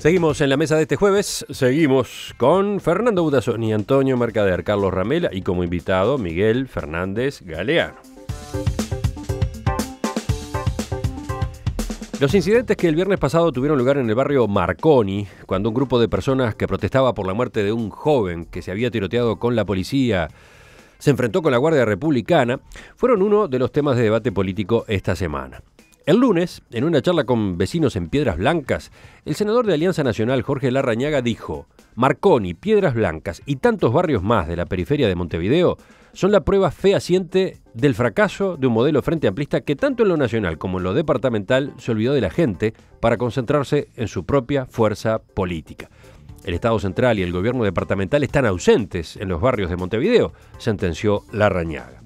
Seguimos en la mesa de este jueves, seguimos con Fernando Budazoni, Antonio Mercader, Carlos Ramela y como invitado Miguel Fernández Galeano. Los incidentes que el viernes pasado tuvieron lugar en el barrio Marconi, cuando un grupo de personas que protestaba por la muerte de un joven que se había tiroteado con la policía se enfrentó con la Guardia Republicana, fueron uno de los temas de debate político esta semana. El lunes, en una charla con vecinos en Piedras Blancas, el senador de Alianza Nacional Jorge Larrañaga dijo, Marconi, Piedras Blancas y tantos barrios más de la periferia de Montevideo son la prueba fehaciente del fracaso de un modelo frente amplista que tanto en lo nacional como en lo departamental se olvidó de la gente para concentrarse en su propia fuerza política. El Estado central y el gobierno departamental están ausentes en los barrios de Montevideo, sentenció Larrañaga.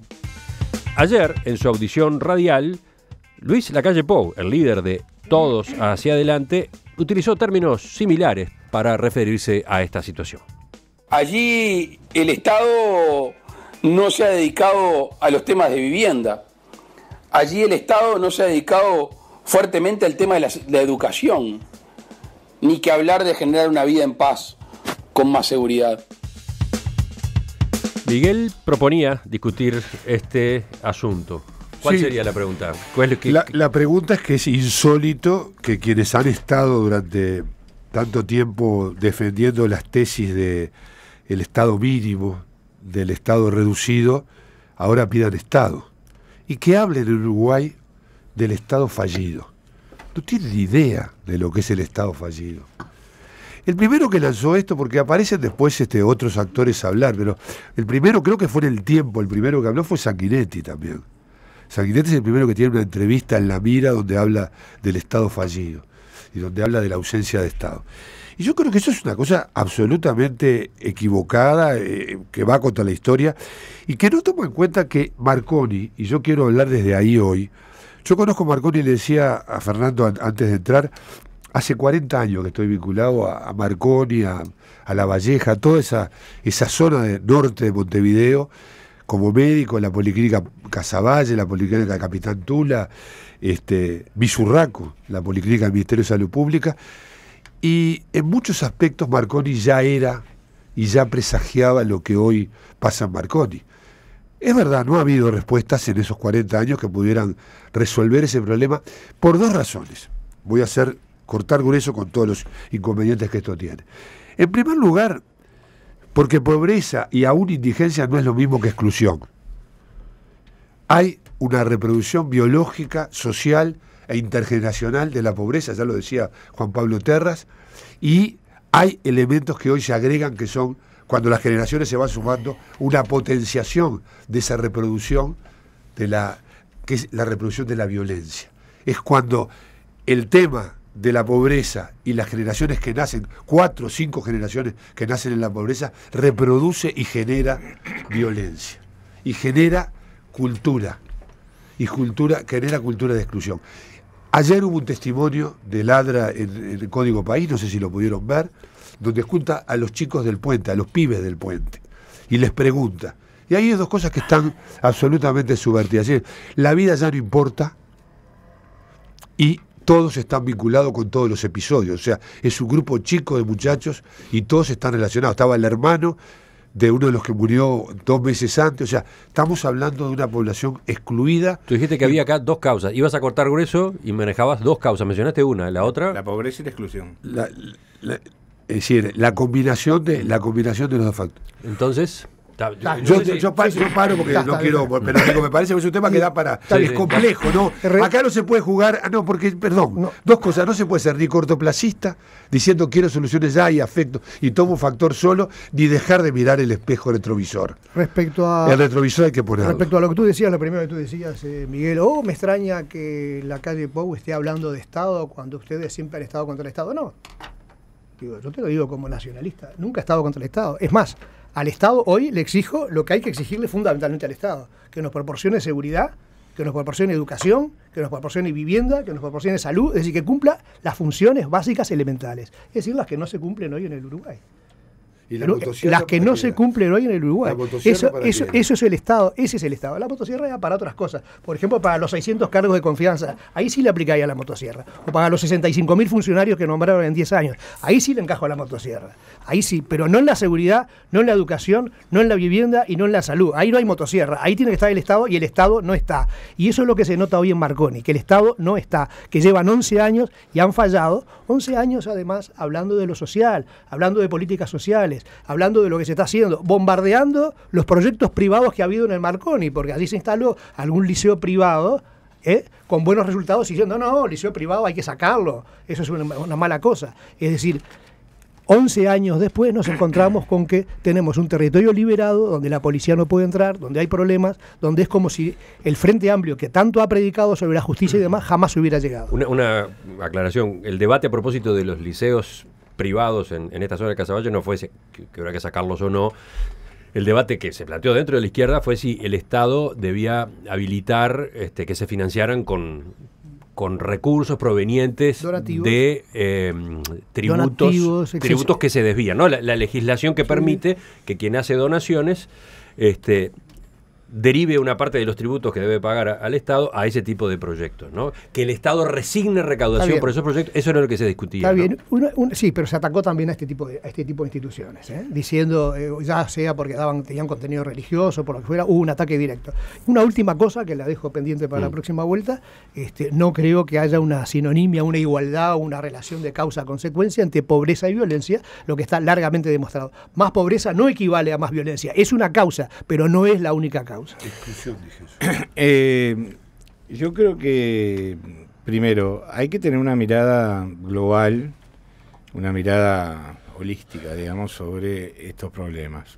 Ayer, en su audición radial, Luis Lacalle Pou, el líder de Todos hacia adelante, utilizó términos similares para referirse a esta situación. Allí el Estado no se ha dedicado a los temas de vivienda. Allí el Estado no se ha dedicado fuertemente al tema de la, la educación, ni que hablar de generar una vida en paz, con más seguridad. Miguel proponía discutir este asunto. ¿Cuál sería la pregunta? la, pregunta es que es insólito que quienes han estado durante tanto tiempo defendiendo las tesis de el Estado mínimo, del Estado reducido, ahora pidan Estado. Y que hable en Uruguay del Estado fallido. No tienen idea de lo que es el Estado fallido. El primero que lanzó esto, porque aparecen después este, otros actores a hablar, pero el primero creo que fue en el tiempo, el primero que habló fue Sanguinetti también. Sanguinetti es el primero que tiene una entrevista en La Mira donde habla del Estado fallido y donde habla de la ausencia de Estado. Y yo creo que eso es una cosa absolutamente equivocada, eh, que va contra la historia, y que no toma en cuenta que Marconi, y yo quiero hablar desde ahí hoy, yo conozco a Marconi, le decía a Fernando antes de entrar, hace 40 años que estoy vinculado a, Marconi, a, a La Valleja, a toda esa, esa zona de norte de Montevideo, como médico la Policlínica Casaballe, la Policlínica Capitán Tula, este, la Policlínica del Ministerio de Salud Pública. Y en muchos aspectos Marconi ya era y ya presagiaba lo que hoy pasa en Marconi. Es verdad, no ha habido respuestas en esos 40 años que pudieran resolver ese problema por dos razones. Voy a hacer cortar grueso con todos los inconvenientes que esto tiene. En primer lugar, porque pobreza y aún indigencia no es lo mismo que exclusión. Hay una reproducción biológica, social e intergeneracional de la pobreza, ya lo decía Juan Pablo Terras, y hay elementos que hoy se agregan que son, cuando las generaciones se van sumando, una potenciación de esa reproducción, de la, que es la reproducción de la violencia. Es cuando el tema de la pobreza y las generaciones que nacen, cuatro o cinco generaciones que nacen en la pobreza, reproduce y genera violencia. Y genera cultura. Y cultura, genera cultura de exclusión. Ayer hubo un testimonio de Ladra en, el Código País, no sé si lo pudieron ver, donde junta a los chicos del puente, a los pibes del puente, y les pregunta. Y ahí hay dos cosas que están absolutamente subvertidas. La vida ya no importa y todos están vinculados con todos los episodios. O sea, es un grupo chico de muchachos y todos están relacionados. Estaba el hermano de uno de los que murió dos meses antes. O sea, estamos hablando de una población excluida. Tú dijiste que había acá dos causas. Ibas a cortar grueso y manejabas dos causas. Mencionaste una, la otra. La pobreza y la exclusión. es decir, la combinación de, la combinación de los dos factores. Entonces yo, paro, porque no quiero, pero me parece que es un tema que da para. es complejo, ¿no? Acá no se puede jugar. Ah, no, porque, perdón, dos cosas. No se puede ser ni cortoplacista, diciendo quiero soluciones ya y afecto, y tomo factor solo, ni dejar de mirar el espejo retrovisor. Respecto a. El retrovisor hay que ponerlo. Respecto a lo que tú decías, lo primero que tú decías, eh, Miguel, oh, me extraña que la calle Pau esté hablando de Estado cuando ustedes siempre han estado contra el Estado. No. yo te lo digo como nacionalista. Nunca he estado contra el Estado. Es más. Al Estado hoy le exijo lo que hay que exigirle fundamentalmente al Estado, que nos proporcione seguridad, que nos proporcione educación, que nos proporcione vivienda, que nos proporcione salud, es decir, que cumpla las funciones básicas elementales, es decir, las que no se cumplen hoy en el Uruguay. Eh, las que no se cumplen hoy en el Uruguay. Eso, es el Estado, ese es el Estado. La motosierra era para otras cosas. Por ejemplo, para los 600 cargos de confianza. Ahí sí le aplicaría la motosierra. O para los 65.000 funcionarios que nombraron en 10 años. Ahí sí le encajo la motosierra. Ahí sí, pero no en la seguridad, no en la educación, no en la vivienda y no en la salud. Ahí no hay motosierra. Ahí tiene que estar el Estado y el Estado no está. Y eso es lo que se nota hoy en Marconi, que el Estado no está. Que llevan 11 años y han fallado. 11 años además hablando de lo social, hablando de políticas sociales hablando de lo que se está haciendo, bombardeando los proyectos privados que ha habido en el Marconi, porque allí se instaló algún liceo privado ¿eh? con buenos resultados diciendo, no, no, liceo privado hay que sacarlo, eso es una, mala cosa. Es decir, 11 años después nos encontramos con que tenemos un territorio liberado donde la policía no puede entrar, donde hay problemas, donde es como si el Frente Amplio que tanto ha predicado sobre la justicia y demás jamás hubiera llegado. Una, una aclaración, el debate a propósito de los liceos privados en, esta zona de Casaballo no fue que, habrá que sacarlos o no. El debate que se planteó dentro de la izquierda fue si el Estado debía habilitar este, que se financiaran con, con recursos provenientes de em, tributos, que se desvían, ¿no? La, legislación que permite que quien hace donaciones este, derive una parte de los tributos que debe pagar al Estado a ese tipo de proyectos, ¿no? Que el Estado resigne recaudación por esos proyectos, eso era lo que se discutía. Está sí, pero se atacó también a este tipo de, este instituciones, ¿eh? diciendo, eh, ya sea porque daban, tenían contenido religioso, por lo que fuera, hubo un ataque directo. Una última cosa que la dejo pendiente para la mm. próxima vuelta, este, no creo que haya una sinonimia, una igualdad, una relación de causa-consecuencia entre pobreza y violencia, lo que está largamente demostrado. Más pobreza no equivale a más violencia, es una causa, pero no es la única causa. Eh, yo creo que, primero, hay que tener una mirada global, una mirada holística, digamos, sobre estos problemas.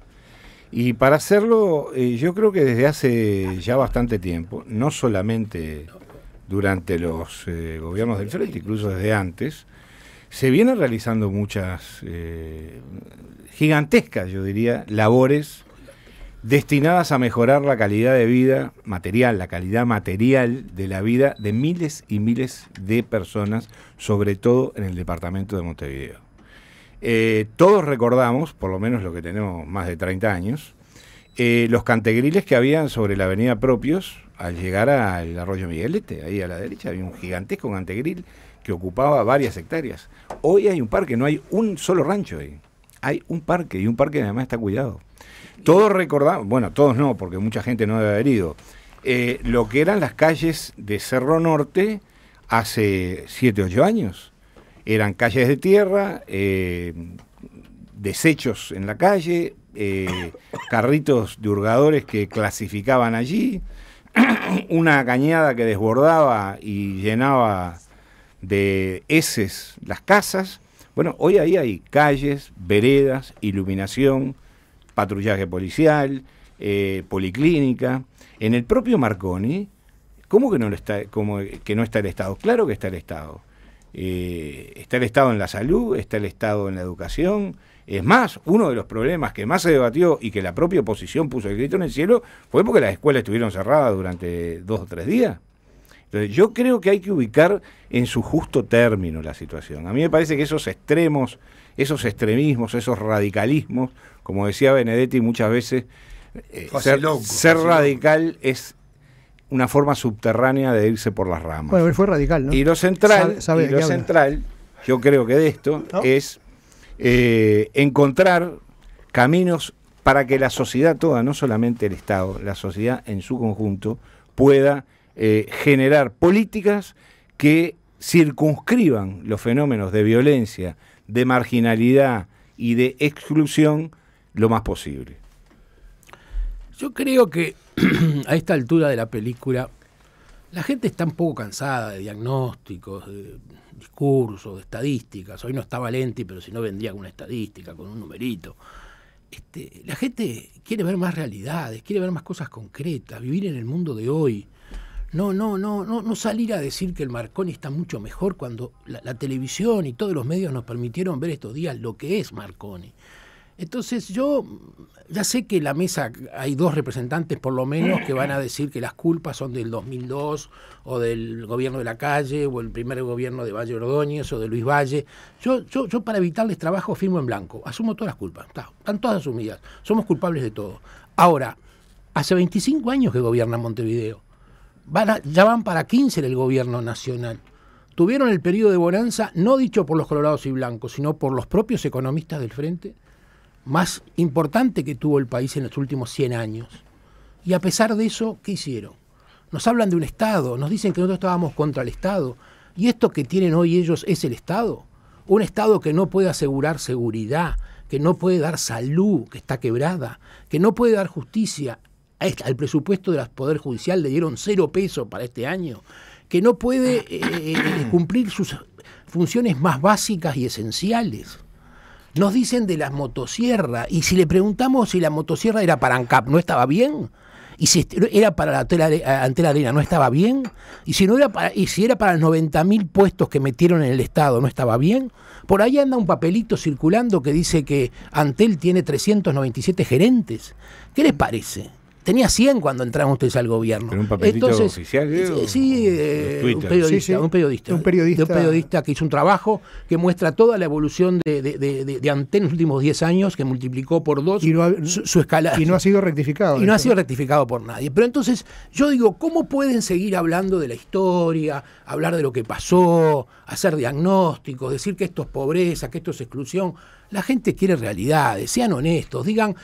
Y para hacerlo, eh, yo creo que desde hace ya bastante tiempo, no solamente durante los eh, gobiernos del frente, incluso desde antes, se vienen realizando muchas gigantescas, yo diría, labores destinadas a mejorar la calidad de vida material, la calidad material de la vida de miles y miles de personas, sobre todo en el departamento de Montevideo. Eh, todos recordamos, por lo menos lo que tenemos más de 30 años, eh, los cantegriles que habían sobre la avenida Propios al llegar al arroyo Miguelete, ahí a la derecha había un gigantesco cantegril que ocupaba varias hectáreas. Hoy hay un parque, no hay un solo rancho ahí. Hay un parque y un parque que además está cuidado. Todos recordamos, bueno, todos no, porque mucha gente no debe haber ido, eh, lo que eran las calles de Cerro Norte hace 7, 8 años. Eran calles de tierra, eh, desechos en la calle, eh, carritos de hurgadores que clasificaban allí, una cañada que desbordaba y llenaba de heces las casas. Bueno, hoy ahí hay calles, veredas, iluminación, patrullaje policial, eh, policlínica. En el propio Marconi, ¿cómo que no, está, que no está el Estado? Claro que está el Estado. Eh, está el Estado en la salud, está el Estado en la educación. Es más, uno de los problemas que más se debatió y que la propia oposición puso el grito en el cielo fue porque las escuelas estuvieron cerradas durante dos o tres días. Entonces, yo creo que hay que ubicar en su justo término la situación. A mí me parece que esos extremos esos extremismos, esos radicalismos, como decía Benedetti muchas veces, eh, ser, radical es una forma subterránea de irse por las ramas. Bueno, él fue radical, ¿no? Y lo central, lo central yo creo que de esto, es eh, encontrar caminos para que la sociedad toda, no solamente el Estado, la sociedad en su conjunto, pueda eh, generar políticas que circunscriban los fenómenos de violencia, de marginalidad y de exclusión lo más posible. Yo creo que a esta altura de la película la gente está un poco cansada de diagnósticos, de discursos, de estadísticas. Hoy no estaba Valenti, pero si no vendría con una estadística, con un numerito. Este, la gente quiere ver más realidades, quiere ver más cosas concretas, vivir en el mundo de hoy. No, no, no, no, salir a decir que el Marconi está mucho mejor cuando la, televisión y todos los medios nos permitieron ver estos días lo que es Marconi. Entonces yo ya sé que la mesa hay dos representantes por lo menos que van a decir que las culpas son del 2002 o del gobierno de la calle o el primer gobierno de Valle Ordóñez o de Luis Valle. Yo, yo, yo para evitarles trabajo firmo en blanco, asumo todas las culpas, están todas asumidas, somos culpables de todo. Ahora, hace 25 años que gobierna Montevideo van ya van para 15 el gobierno nacional. Tuvieron el periodo de bonanza, no dicho por los colorados y blancos, sino por los propios economistas del frente, más importante que tuvo el país en los últimos 100 años. Y a pesar de eso, ¿qué hicieron? Nos hablan de un Estado, nos dicen que nosotros estábamos contra el Estado. ¿Y esto que tienen hoy ellos es el Estado? Un Estado que no puede asegurar seguridad, que no puede dar salud, que está quebrada, que no puede dar justicia al presupuesto del Poder Judicial le dieron cero pesos para este año, que no puede eh, eh, eh, cumplir sus funciones más básicas y esenciales. Nos dicen de las motosierras, y si le preguntamos si la motosierra era para ANCAP, ¿no estaba bien? Y si era para la Arena, ¿no estaba bien? Y si, no era y si era para los 90.000 puestos que metieron en el Estado, ¿no estaba bien? Por ahí anda un papelito circulando que dice que Antel tiene 397 gerentes. ¿Qué les parece? Tenía 100 cuando entraron ustedes al gobierno. un oficial? Eh, sí, un, eh, periodista, un periodista. Un periodista. un periodista que hizo un trabajo que muestra toda la evolución de, de, en los últimos 10 años, que multiplicó por dos su, su, escala. Y no ha sido rectificado. Y no ha sido rectificado por nadie. Pero entonces yo digo, ¿cómo pueden seguir hablando de la historia, hablar de lo que pasó, hacer diagnósticos, decir que esto es pobreza, que esto es exclusión? La gente quiere realidades, sean honestos, digan,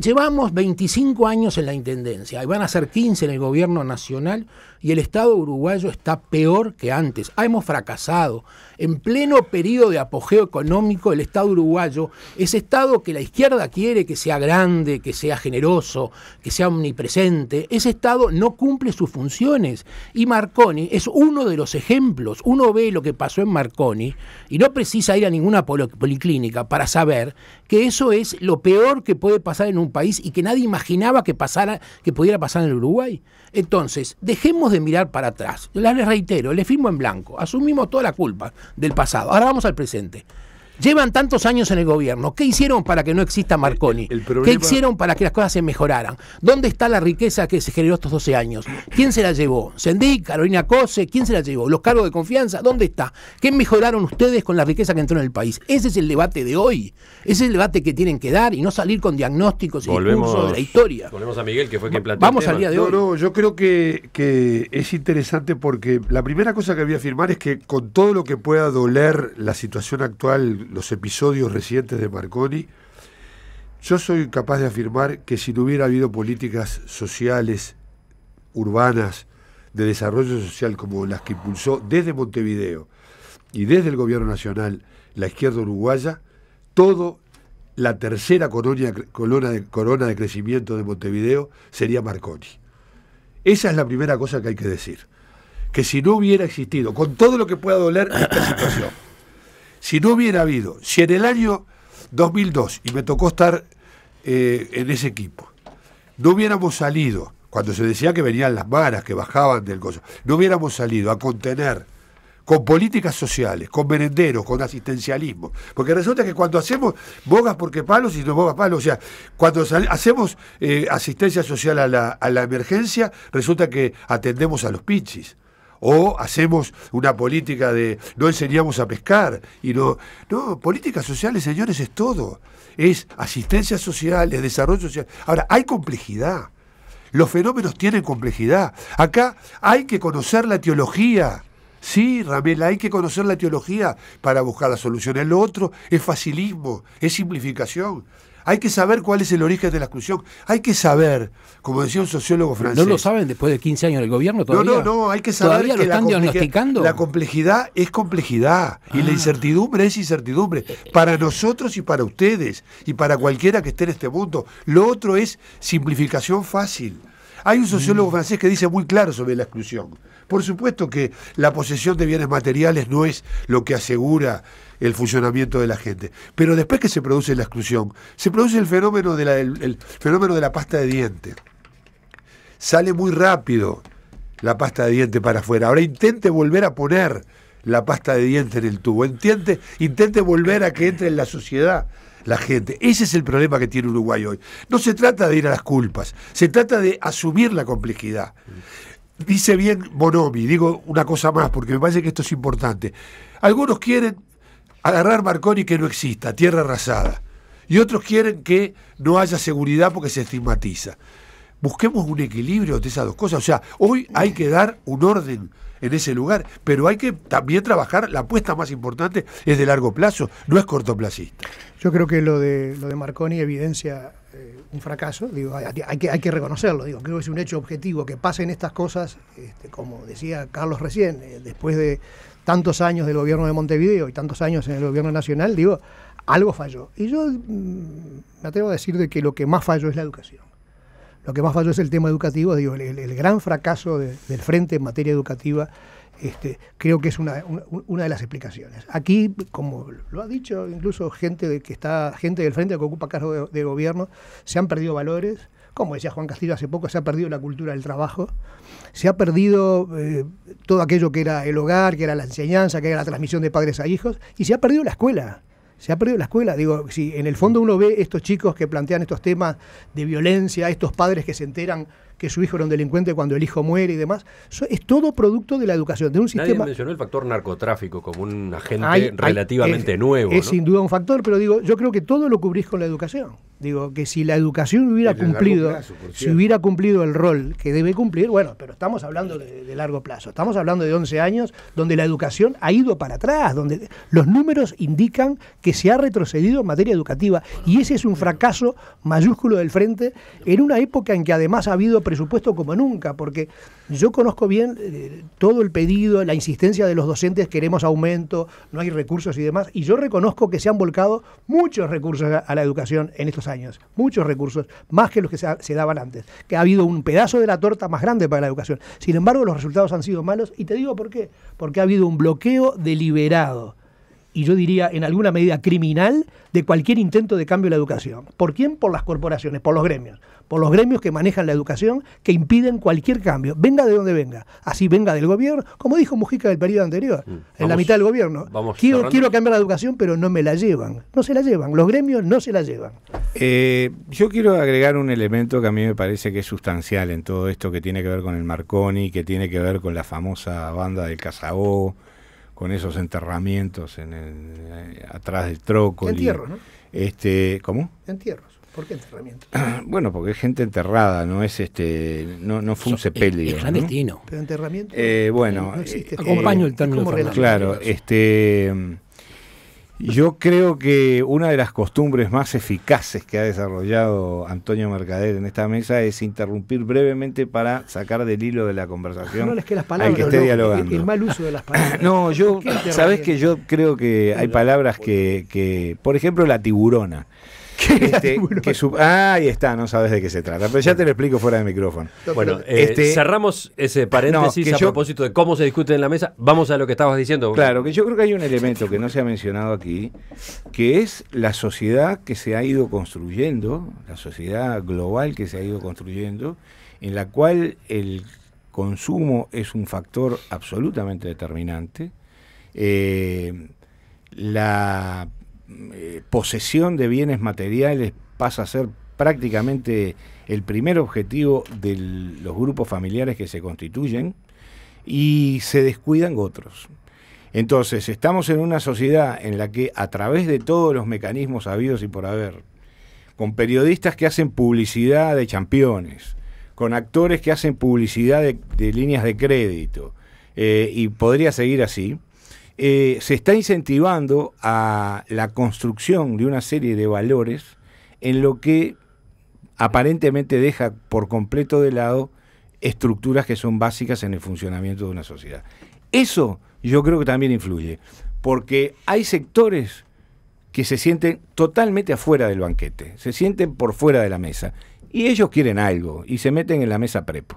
Llevamos 25 años en la Intendencia y van a ser 15 en el Gobierno Nacional y el Estado uruguayo está peor que antes. Ah, hemos fracasado. En pleno periodo de apogeo económico, el Estado uruguayo, ese Estado que la izquierda quiere que sea grande, que sea generoso, que sea omnipresente, ese Estado no cumple sus funciones. Y Marconi es uno de los ejemplos. Uno ve lo que pasó en Marconi y no precisa ir a ninguna policlínica para saber que eso es lo peor que puede pasar en un país y que nadie imaginaba que, pasara, que pudiera pasar en el Uruguay. Entonces, dejemos de mirar para atrás. Les reitero, les firmo en blanco. Asumimos toda la culpa del pasado. Ahora vamos al presente. Llevan tantos años en el gobierno. ¿Qué hicieron para que no exista Marconi? ¿Qué hicieron para que las cosas se mejoraran? ¿Dónde está la riqueza que se generó estos 12 años? ¿Quién se la llevó? sendí ¿Carolina Cose? ¿Quién se la llevó? ¿Los cargos de confianza? ¿Dónde está? ¿Qué mejoraron ustedes con la riqueza que entró en el país? Ese es el debate de hoy. Ese es el debate que tienen que dar y no salir con diagnósticos y volvemos, discursos de la historia. Volvemos a Miguel, que fue quien planteó. Vamos al día de hoy. No, no, yo creo que, que es interesante porque la primera cosa que voy a afirmar es que con todo lo que pueda doler la situación actual los episodios recientes de Marconi, yo soy capaz de afirmar que si no hubiera habido políticas sociales, urbanas, de desarrollo social como las que impulsó desde Montevideo y desde el gobierno nacional la izquierda uruguaya, todo la tercera corona, de, corona de crecimiento de Montevideo sería Marconi. Esa es la primera cosa que hay que decir. Que si no hubiera existido, con todo lo que pueda doler esta situación, si no hubiera habido, si en el año 2002, y me tocó estar eh, en ese equipo, no hubiéramos salido, cuando se decía que venían las maras, que bajaban del golfo. no hubiéramos salido a contener con políticas sociales, con merenderos, con asistencialismo. Porque resulta que cuando hacemos bogas porque palos y no bogas palos, o sea, cuando hacemos eh, asistencia social a la, emergencia, resulta que atendemos a los pichis o hacemos una política de no enseñamos a pescar y no no políticas sociales señores es todo es asistencia social es desarrollo social ahora hay complejidad los fenómenos tienen complejidad acá hay que conocer la teología Sí, Ramela, hay que conocer la teología para buscar la solución. lo otro es facilismo, es simplificación. Hay que saber cuál es el origen de la exclusión. Hay que saber, como decía un sociólogo francés. ¿No lo saben después de 15 años del gobierno todavía? No, no, no, hay que saber. que la La complejidad es complejidad y la ah. incertidumbre es incertidumbre. Para nosotros y para ustedes y para cualquiera que esté en este mundo. Lo otro es simplificación fácil. Hay un sociólogo mm. francés que dice muy claro sobre la exclusión. Por supuesto que la posesión de bienes materiales no es lo que asegura el funcionamiento de la gente. Pero después que se produce la exclusión, se produce el fenómeno de la, fenómeno de la pasta de diente. Sale muy rápido la pasta de diente para afuera. Ahora intente volver a poner la pasta de diente en el tubo. intente volver a que entre en la sociedad la gente. Ese es el problema que tiene Uruguay hoy. No se trata de ir a las culpas, se trata de asumir la complejidad. Dice bien Bonomi, digo una cosa más porque me parece que esto es importante. Algunos quieren agarrar Marconi que no exista, tierra arrasada. Y otros quieren que no haya seguridad porque se estigmatiza. Busquemos un equilibrio de esas dos cosas. O sea, hoy hay que dar un orden en ese lugar, pero hay que también trabajar, la apuesta más importante es de largo plazo, no es cortoplacista. Yo creo que lo de, lo de Marconi evidencia eh, un fracaso, digo, hay, que, hay que reconocerlo, digo, creo que es un hecho objetivo que pasen estas cosas, este, como decía Carlos recién, eh, después de, tantos años del gobierno de Montevideo y tantos años en el gobierno nacional, digo, algo falló. Y yo mm, me atrevo a decir de que lo que más falló es la educación. Lo que más falló es el tema educativo, digo, el, gran fracaso del frente en materia educativa este, creo que es una, de las explicaciones. Aquí, como lo ha dicho incluso gente de que está, gente del frente que ocupa cargo de, gobierno, se han perdido valores, como decía Juan Castillo hace poco, se ha perdido la cultura del trabajo, se ha perdido eh, todo aquello que era el hogar, que era la enseñanza, que era la transmisión de padres a hijos, y se ha perdido la escuela. Se ha perdido la escuela. Digo, si en el fondo uno ve estos chicos que plantean estos temas de violencia, estos padres que se enteran que su hijo era un delincuente cuando el hijo muere y demás. es todo producto de la educación, de un Nadie mencionó el factor narcotráfico como un agente relativamente nuevo. Es sin duda un factor, pero digo, yo creo que todo lo cubrís con la educación. Digo, que si la educación hubiera cumplido, si hubiera cumplido el rol que debe cumplir, bueno, pero estamos hablando de, de, largo plazo, estamos hablando de 11 años donde la educación ha ido para atrás, donde los números indican que se ha retrocedido en materia educativa y ese es un fracaso mayúsculo del frente en una época en que además ha habido presupuesto como nunca, porque yo conozco bien eh, todo el pedido, la insistencia de los docentes, queremos aumento, no hay recursos y demás, y yo reconozco que se han volcado muchos recursos a, la educación en estos años, muchos recursos, más que los que se, daban antes, que ha habido un pedazo de la torta más grande para la educación. Sin embargo, los resultados han sido malos, y te digo por qué, porque ha habido un bloqueo deliberado y yo diría en alguna medida criminal de cualquier intento de cambio de la educación. ¿Por quién? Por las corporaciones, por los gremios, por los gremios que manejan la educación, que impiden cualquier cambio, venga de donde venga, así venga del gobierno, como dijo Mujica del periodo anterior, mm, en la mitad del gobierno. quiero, quiero, cambiar la educación, pero no me la llevan, no se la llevan, los gremios no se la llevan. Eh, yo quiero agregar un elemento que a mí me parece que es sustancial en todo esto que tiene que ver con el Marconi, que tiene que ver con la famosa banda del Casabó con esos enterramientos en eh, atrás del troco. Entierros, ¿no? Este, ¿Cómo? Entierros. ¿Por qué enterramientos? bueno, porque es gente enterrada, no es este, no, no fue un sepelio. Es, clandestino. Pero enterramiento. Eh, bueno, acompaño el término. Claro, este yo creo que una de las costumbres más eficaces que ha desarrollado Antonio Mercader en esta mesa es interrumpir brevemente para sacar del hilo de la conversación no, es que las palabras, El, mal uso de las palabras. No, yo, sabes que yo creo que hay palabras que, que, por ejemplo, la tiburona. Este, ah, ahí está, no sabes de qué se trata. Pero ya te lo explico fuera de micrófono. Bueno, eh, este, cerramos ese paréntesis a propósito de cómo se discute en la mesa. Vamos a lo que estabas diciendo. Claro, que yo creo que hay un elemento que no se ha mencionado aquí, que es la sociedad que se ha ido construyendo, la sociedad global que se ha ido construyendo, en la cual el consumo es un factor absolutamente determinante. Eh, la eh, posesión de bienes materiales pasa a ser prácticamente el primer objetivo de los grupos familiares que se constituyen y se descuidan otros. Entonces, estamos en una sociedad en la que a través de todos los mecanismos habidos y por haber, con periodistas que hacen publicidad de campeones, con actores que hacen publicidad de, líneas de crédito, eh, y podría seguir así, eh, se está incentivando a la construcción de una serie de valores en lo que aparentemente deja por completo de lado estructuras que son básicas en el funcionamiento de una sociedad. Eso yo creo que también influye, porque hay sectores que se sienten totalmente afuera del banquete, se sienten por fuera de la mesa, y ellos quieren algo, y se meten en la mesa prepo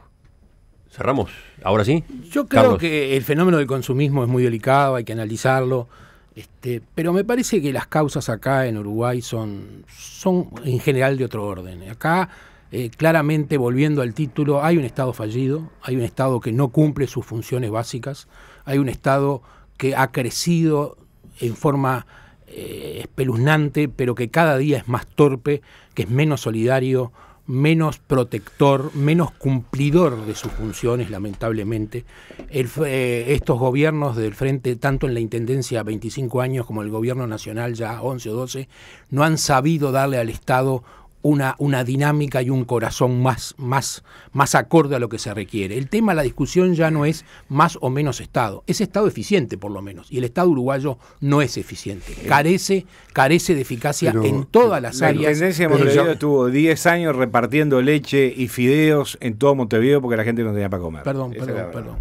cerramos. Ahora sí. Yo creo que el fenómeno del consumismo es muy delicado, hay que analizarlo. Este, pero me parece que las causas acá en Uruguay son, son en general de otro orden. Acá, eh, claramente, volviendo al título, hay un Estado fallido, hay un Estado que no cumple sus funciones básicas, hay un Estado que ha crecido en forma eh, espeluznante, pero que cada día es más torpe, que es menos solidario, menos protector, menos cumplidor de sus funciones, lamentablemente. Eh, estos gobiernos del frente, tanto en la Intendencia 25 años como el Gobierno Nacional ya 11 o 12, no han sabido darle al Estado una, dinámica y un corazón más, más, más acorde a lo que se requiere. El tema, la discusión ya no es más o menos Estado, es Estado eficiente por lo menos, y el Estado uruguayo no es eficiente, eh, carece, carece de eficacia en todas las áreas. La tendencia de Montevideo estuvo 10 años repartiendo leche y fideos en todo Montevideo porque la gente no tenía para comer. Perdón, perdón, perdón.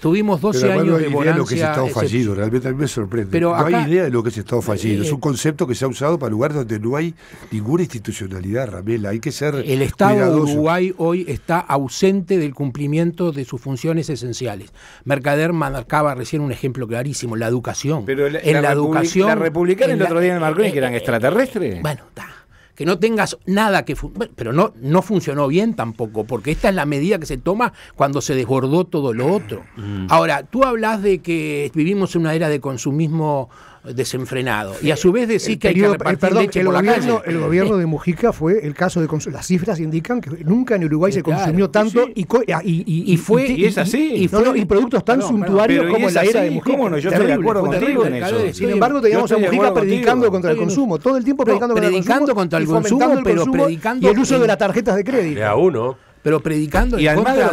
Tuvimos 12 años no hay idea de lo que es Estado fallido, realmente a me sorprende. no hay idea de lo que es Estado fallido. es eh, un concepto que se ha usado para lugares donde no hay ninguna institucionalidad, Ramela. Hay que ser. El Estado de Uruguay hoy está ausente del cumplimiento de sus funciones esenciales. Mercader marcaba recién un ejemplo clarísimo: la educación. Pero la, en la, educación. La republicana el otro día en Marconi, eh, que eran eh, extraterrestres. Bueno, está que no tengas nada que... Pero no, no funcionó bien tampoco, porque esta es la medida que se toma cuando se desbordó todo lo otro. Mm. Ahora, tú hablas de que vivimos en una era de consumismo desenfrenado. Y a su vez decir eh, que hay que repartir eh, el por gobierno, la calle. El gobierno eh. de Mujica fue el caso de las cifras indican que nunca en Uruguay se consumió tanto y, y, fue y, es así. Y, fue, productos tan suntuarios como la era de Mujica. ¿Cómo no? Yo estoy de acuerdo contigo en eso. Sin embargo, teníamos a Mujica predicando contra el consumo, todo el tiempo predicando contra el consumo. Predicando contra el consumo, pero predicando y el uso de las tarjetas de crédito. A uno pero predicando en contra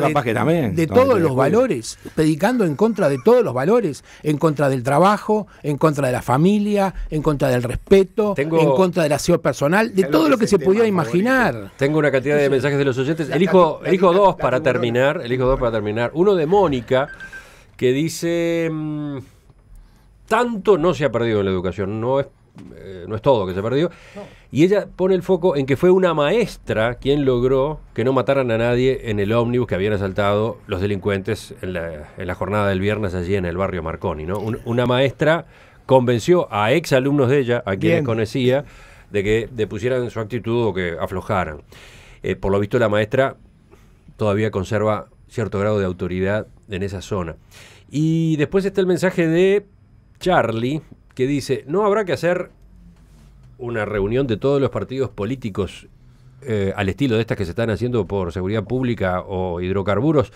de, todos los valores, predicando en contra de todos los valores, en contra del trabajo, en contra de la familia, en contra del respeto, en contra del aseo personal, de todo lo que, se pudiera imaginar. Tengo una cantidad de mensajes de los oyentes. Elijo, dos para terminar, dos para terminar. Uno de Mónica, que dice... Mm, tanto no se ha perdido en la educación, no es eh, no es todo que se perdió. Y ella pone el foco en que fue una maestra quien logró que no mataran a nadie en el ómnibus que habían asaltado los delincuentes en la, jornada del viernes allí en el barrio Marconi. ¿no? una maestra convenció a ex alumnos de ella, a quienes conocía, de que depusieran su actitud o que aflojaran. Eh, por lo visto la maestra todavía conserva cierto grado de autoridad en esa zona. Y después está el mensaje de Charlie, que dice, no habrá que hacer una reunión de todos los partidos políticos eh, al estilo de estas que se están haciendo por seguridad pública o hidrocarburos,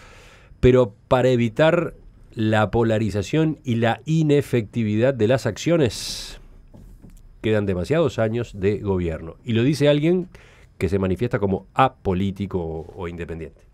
pero para evitar la polarización y la inefectividad de las acciones. Quedan demasiados años de gobierno. Y lo dice alguien que se manifiesta como apolítico o independiente.